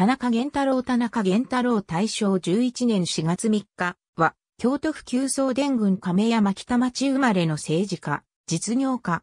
田中玄太郎田中玄太郎大正11年4月3日は、京都府旧送電軍亀山北町生まれの政治家、実業家。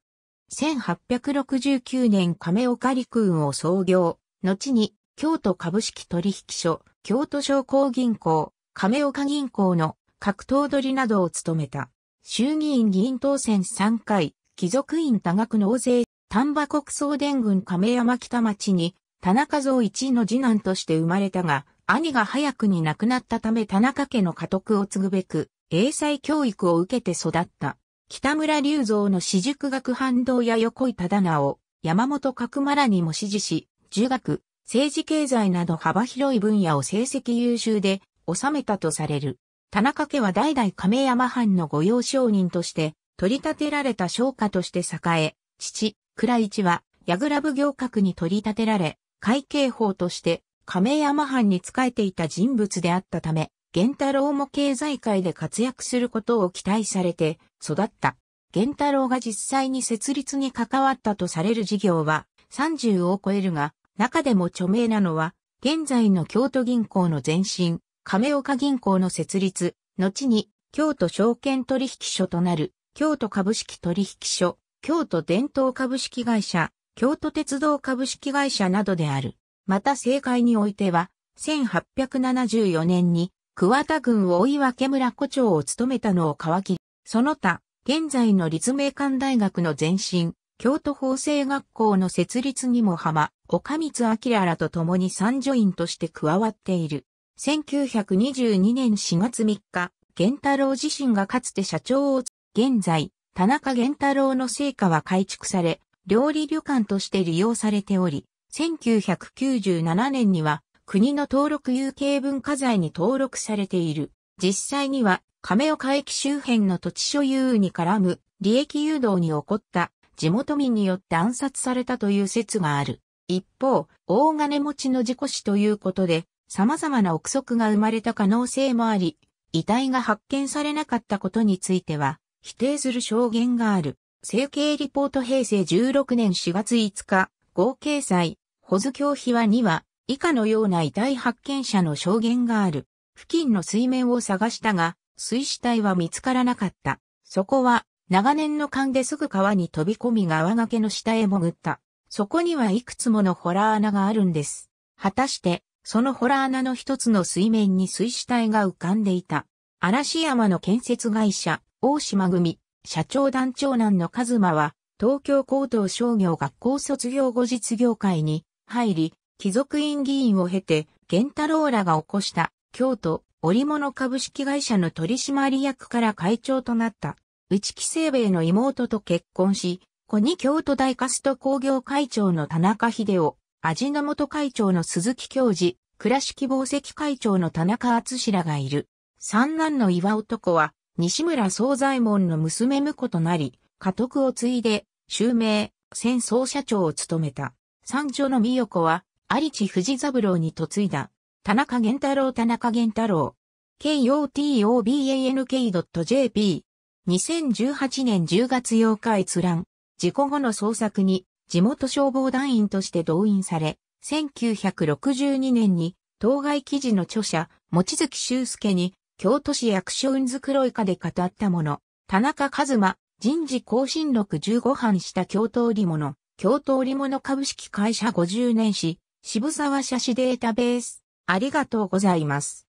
1869年亀岡陸運を創業、後に京都株式取引所、京都商工銀行、亀岡銀行の格闘取りなどを務めた。衆議院議員当選3回、貴族院多額納税、丹波国送電軍亀山北町に田中蔵一の次男として生まれたが、兄が早くに亡くなったため田中家の家督を継ぐべく、英才教育を受けて育った。北村隆三の私塾学反動や横井忠直、山本角村にも支持し、儒学、政治経済など幅広い分野を成績優秀で収めたとされる。田中家は代々亀山藩の御用商人として、取り立てられた商家として栄え、父、倉一は、矢倉奉行閣に取り立てられ、会計法として亀山藩に仕えていた人物であったため、源太郎も経済界で活躍することを期待されて育った。源太郎が実際に設立に関わったとされる事業は30を超えるが、中でも著名なのは、現在の京都銀行の前身、亀岡銀行の設立、後に京都証券取引所となる京都株式取引所、京都伝統株式会社、京都鉄道株式会社などである。また政界においては、1874年に桑田郡大岩家村古町を務めたのを皮切り、その他、現在の立命館大学の前身、京都法政学校の設立にも浜、岡光明らと共に参助員として加わっている。1922年4月3日、玄太郎自身がかつて社長を、現在、田中玄太郎の成果は改築され、料理旅館として利用されており、1997年には国の登録有形文化財に登録されている。実際には亀岡駅周辺の土地所有に絡む利益誘導に起こった地元民によって暗殺されたという説がある。一方、大金持ちの事故死ということで、様々な憶測が生まれた可能性もあり、遺体が発見されなかったことについては、否定する証言がある。整形リポート平成16年4月5日、合計祭、保津教費は2は、以下のような遺体発見者の証言がある。付近の水面を探したが、水死体は見つからなかった。そこは、長年の勘ですぐ川に飛び込み川掛けの下へ潜った。そこにはいくつものホラー穴があるんです。果たして、そのホラー穴の一つの水面に水死体が浮かんでいた。嵐山の建設会社、大島組、社長団長男の和馬は、東京高等商業学校卒業後実業会に入り、貴族院議員を経て、源太郎らが起こした京都織物株式会社の取締役から会長となった。内木清兵衛の妹と結婚し、子に京都大カスト工業会長の田中秀夫、味の元会長の鈴木教授、倉敷宝石会長の田中厚らがいる。三男の岩男は、西村総左衛門の娘婿となり、家督を継いで、襲名、戦争社長を務めた。三女の美代子は、有地藤三郎に嫁いだ。田中玄太郎田中玄太郎。kotobank.jp。2018年10月8日閲覧。事故後の捜索に、地元消防団員として動員され、1962年に、当該記事の著者、持月修介に京都市役所運ろいかで語ったもの、田中一馬、人事更新録15版した京都織物、京都織物株式会社50年史、渋沢写真データベース、ありがとうございます。